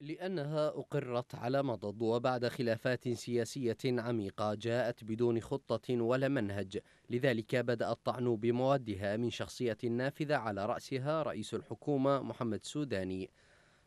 لأنها أقرت على مضض وبعد خلافات سياسية عميقة جاءت بدون خطة ولا منهج لذلك بدأ الطعن بموادها من شخصية نافذة على رأسها رئيس الحكومة محمد سوداني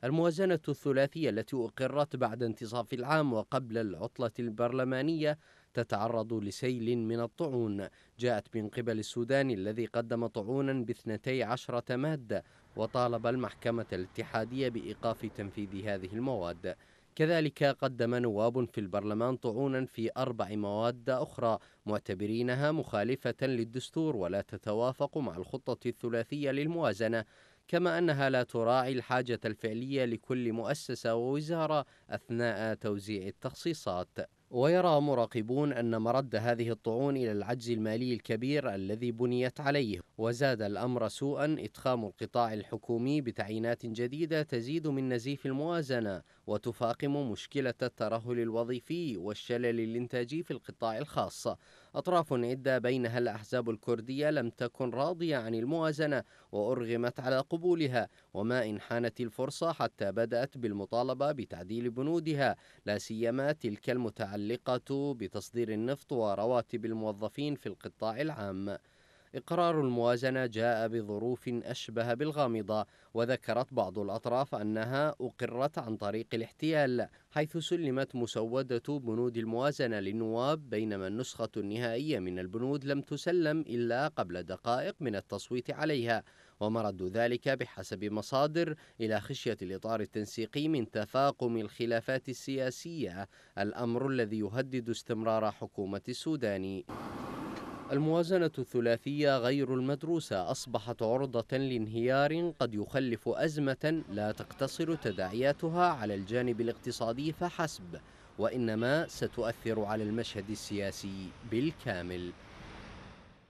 الموازنة الثلاثية التي أقرت بعد انتصاف العام وقبل العطلة البرلمانية تتعرض لسيل من الطعون جاءت من قبل السودان الذي قدم طعونا باثنتي عشرة مادة وطالب المحكمة الاتحادية بإيقاف تنفيذ هذه المواد كذلك قدم نواب في البرلمان طعونا في أربع مواد أخرى معتبرينها مخالفة للدستور ولا تتوافق مع الخطة الثلاثية للموازنة كما أنها لا تراعي الحاجة الفعلية لكل مؤسسة ووزارة أثناء توزيع التخصيصات ويرى مراقبون أن مرد هذه الطعون إلى العجز المالي الكبير الذي بنيت عليه وزاد الأمر سوءا اتخام القطاع الحكومي بتعيينات جديدة تزيد من نزيف الموازنة وتفاقم مشكلة الترهل الوظيفي والشلل الإنتاجي في القطاع الخاص أطراف عدة بينها الأحزاب الكردية لم تكن راضية عن الموازنة وأرغمت على قبولها وما إن حانت الفرصة حتى بدأت بالمطالبة بتعديل بنودها لا سيما تلك المتعلقة بتصدير النفط ورواتب الموظفين في القطاع العام إقرار الموازنة جاء بظروف أشبه بالغامضة وذكرت بعض الأطراف أنها أقرت عن طريق الاحتيال حيث سلمت مسودة بنود الموازنة للنواب بينما النسخة النهائية من البنود لم تسلم إلا قبل دقائق من التصويت عليها ومرد ذلك بحسب مصادر إلى خشية الإطار التنسيقي من تفاقم الخلافات السياسية الأمر الذي يهدد استمرار حكومة السوداني الموازنة الثلاثية غير المدروسة أصبحت عرضة لانهيار قد يخلف أزمة لا تقتصر تداعياتها على الجانب الاقتصادي فحسب وإنما ستؤثر على المشهد السياسي بالكامل